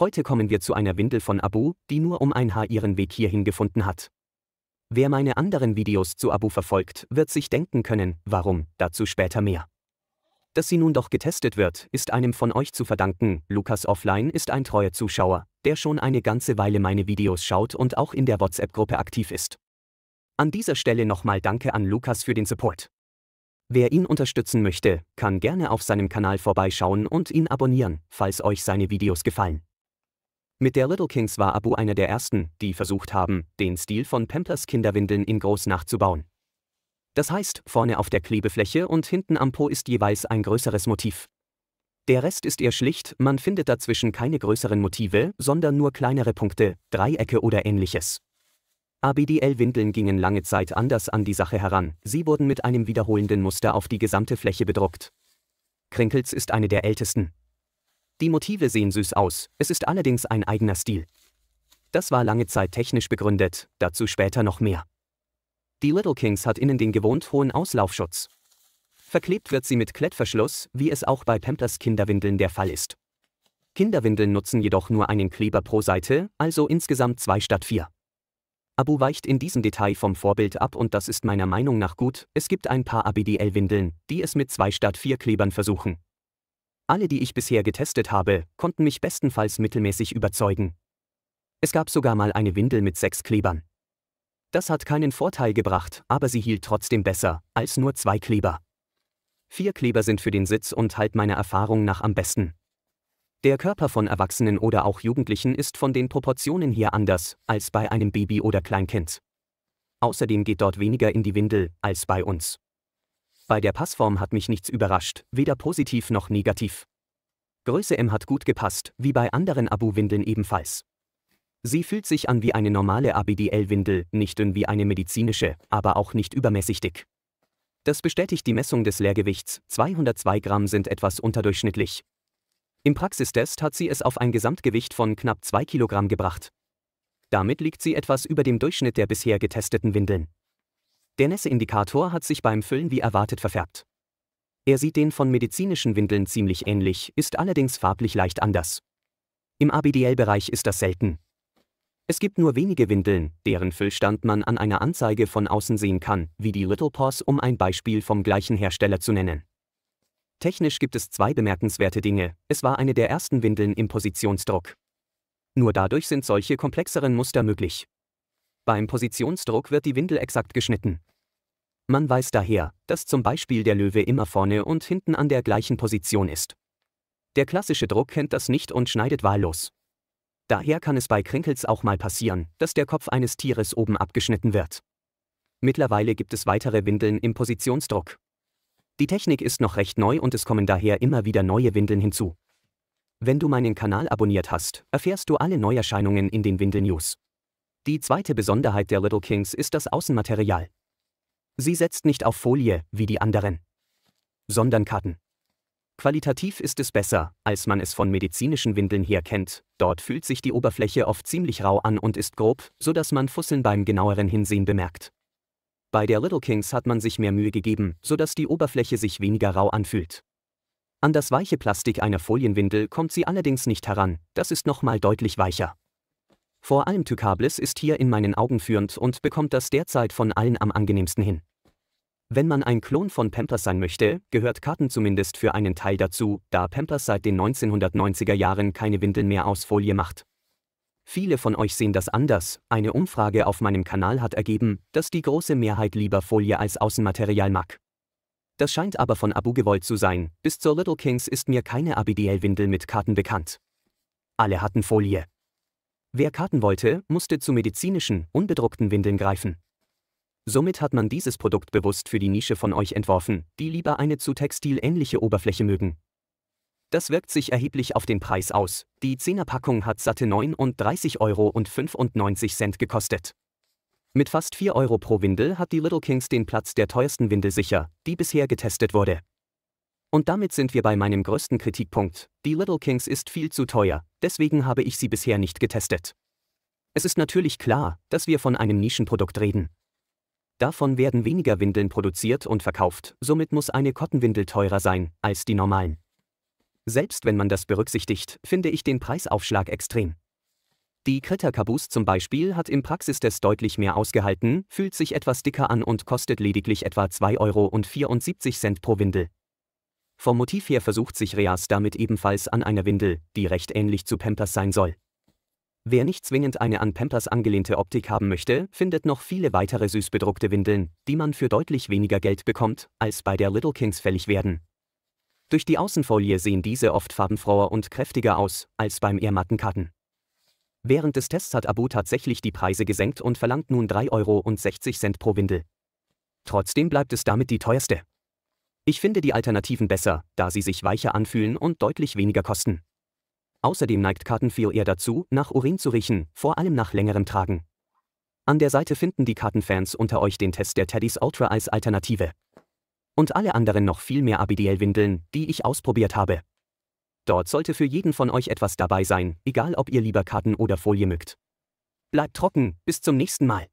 Heute kommen wir zu einer Windel von Abu, die nur um ein Haar ihren Weg hierhin gefunden hat. Wer meine anderen Videos zu Abu verfolgt, wird sich denken können, warum, dazu später mehr. Dass sie nun doch getestet wird, ist einem von euch zu verdanken. Lukas Offline ist ein treuer Zuschauer, der schon eine ganze Weile meine Videos schaut und auch in der WhatsApp-Gruppe aktiv ist. An dieser Stelle nochmal Danke an Lukas für den Support. Wer ihn unterstützen möchte, kann gerne auf seinem Kanal vorbeischauen und ihn abonnieren, falls euch seine Videos gefallen. Mit der Little Kings war Abu einer der ersten, die versucht haben, den Stil von Pampers Kinderwindeln in groß nachzubauen. Das heißt, vorne auf der Klebefläche und hinten am Po ist jeweils ein größeres Motiv. Der Rest ist eher schlicht, man findet dazwischen keine größeren Motive, sondern nur kleinere Punkte, Dreiecke oder ähnliches. ABDL-Windeln gingen lange Zeit anders an die Sache heran, sie wurden mit einem wiederholenden Muster auf die gesamte Fläche bedruckt. Krinkels ist eine der ältesten. Die Motive sehen süß aus, es ist allerdings ein eigener Stil. Das war lange Zeit technisch begründet, dazu später noch mehr. Die Little Kings hat innen den gewohnt hohen Auslaufschutz. Verklebt wird sie mit Klettverschluss, wie es auch bei Pampers Kinderwindeln der Fall ist. Kinderwindeln nutzen jedoch nur einen Kleber pro Seite, also insgesamt zwei statt vier. Abu weicht in diesem Detail vom Vorbild ab und das ist meiner Meinung nach gut. Es gibt ein paar ABDL-Windeln, die es mit zwei statt vier Klebern versuchen. Alle, die ich bisher getestet habe, konnten mich bestenfalls mittelmäßig überzeugen. Es gab sogar mal eine Windel mit sechs Klebern. Das hat keinen Vorteil gebracht, aber sie hielt trotzdem besser, als nur zwei Kleber. Vier Kleber sind für den Sitz und halt meiner Erfahrung nach am besten. Der Körper von Erwachsenen oder auch Jugendlichen ist von den Proportionen hier anders, als bei einem Baby oder Kleinkind. Außerdem geht dort weniger in die Windel, als bei uns. Bei der Passform hat mich nichts überrascht, weder positiv noch negativ. Größe M hat gut gepasst, wie bei anderen Abu-Windeln ebenfalls. Sie fühlt sich an wie eine normale ABDL-Windel, nicht dünn wie eine medizinische, aber auch nicht übermäßig dick. Das bestätigt die Messung des Leergewichts, 202 Gramm sind etwas unterdurchschnittlich. Im Praxistest hat sie es auf ein Gesamtgewicht von knapp 2 Kilogramm gebracht. Damit liegt sie etwas über dem Durchschnitt der bisher getesteten Windeln. Der Nässeindikator hat sich beim Füllen wie erwartet verfärbt. Er sieht den von medizinischen Windeln ziemlich ähnlich, ist allerdings farblich leicht anders. Im ABDL-Bereich ist das selten. Es gibt nur wenige Windeln, deren Füllstand man an einer Anzeige von außen sehen kann, wie die Little Paws, um ein Beispiel vom gleichen Hersteller zu nennen. Technisch gibt es zwei bemerkenswerte Dinge, es war eine der ersten Windeln im Positionsdruck. Nur dadurch sind solche komplexeren Muster möglich. Beim Positionsdruck wird die Windel exakt geschnitten. Man weiß daher, dass zum Beispiel der Löwe immer vorne und hinten an der gleichen Position ist. Der klassische Druck kennt das nicht und schneidet wahllos. Daher kann es bei Krinkels auch mal passieren, dass der Kopf eines Tieres oben abgeschnitten wird. Mittlerweile gibt es weitere Windeln im Positionsdruck. Die Technik ist noch recht neu und es kommen daher immer wieder neue Windeln hinzu. Wenn du meinen Kanal abonniert hast, erfährst du alle Neuerscheinungen in den Windeln-News. Die zweite Besonderheit der Little Kings ist das Außenmaterial. Sie setzt nicht auf Folie, wie die anderen, sondern Karten. Qualitativ ist es besser, als man es von medizinischen Windeln her kennt, dort fühlt sich die Oberfläche oft ziemlich rau an und ist grob, sodass man Fusseln beim genaueren Hinsehen bemerkt. Bei der Little Kings hat man sich mehr Mühe gegeben, sodass die Oberfläche sich weniger rau anfühlt. An das weiche Plastik einer Folienwindel kommt sie allerdings nicht heran, das ist nochmal deutlich weicher. Vor allem Tykablis ist hier in meinen Augen führend und bekommt das derzeit von allen am angenehmsten hin. Wenn man ein Klon von Pampers sein möchte, gehört Karten zumindest für einen Teil dazu, da Pampers seit den 1990er Jahren keine Windeln mehr aus Folie macht. Viele von euch sehen das anders. Eine Umfrage auf meinem Kanal hat ergeben, dass die große Mehrheit lieber Folie als Außenmaterial mag. Das scheint aber von Abu gewollt zu sein. Bis zur Little Kings ist mir keine ABDL-Windel mit Karten bekannt. Alle hatten Folie. Wer Karten wollte, musste zu medizinischen, unbedruckten Windeln greifen. Somit hat man dieses Produkt bewusst für die Nische von euch entworfen, die lieber eine zu Textil ähnliche Oberfläche mögen. Das wirkt sich erheblich auf den Preis aus. Die 10er Packung hat satte 39,95 Euro gekostet. Mit fast 4 Euro pro Windel hat die Little Kings den Platz der teuersten Windel sicher, die bisher getestet wurde. Und damit sind wir bei meinem größten Kritikpunkt. Die Little Kings ist viel zu teuer, deswegen habe ich sie bisher nicht getestet. Es ist natürlich klar, dass wir von einem Nischenprodukt reden. Davon werden weniger Windeln produziert und verkauft, somit muss eine Kottenwindel teurer sein als die normalen. Selbst wenn man das berücksichtigt, finde ich den Preisaufschlag extrem. Die Kreta Caboose zum Beispiel hat im Praxistest deutlich mehr ausgehalten, fühlt sich etwas dicker an und kostet lediglich etwa 2,74 Euro pro Windel. Vom Motiv her versucht sich Reas damit ebenfalls an einer Windel, die recht ähnlich zu Pampers sein soll. Wer nicht zwingend eine an Pampers angelehnte Optik haben möchte, findet noch viele weitere süß bedruckte Windeln, die man für deutlich weniger Geld bekommt, als bei der Little Kings fällig werden. Durch die Außenfolie sehen diese oft farbenfroher und kräftiger aus, als beim eher matten Karten. Während des Tests hat Abu tatsächlich die Preise gesenkt und verlangt nun 3,60 Euro pro Windel. Trotzdem bleibt es damit die teuerste. Ich finde die Alternativen besser, da sie sich weicher anfühlen und deutlich weniger kosten. Außerdem neigt Kartenfeel eher dazu, nach Urin zu riechen, vor allem nach längerem Tragen. An der Seite finden die Kartenfans unter euch den Test der Teddys Ultra als Alternative. Und alle anderen noch viel mehr ABDL-Windeln, die ich ausprobiert habe. Dort sollte für jeden von euch etwas dabei sein, egal ob ihr lieber Karten oder Folie mögt. Bleibt trocken, bis zum nächsten Mal.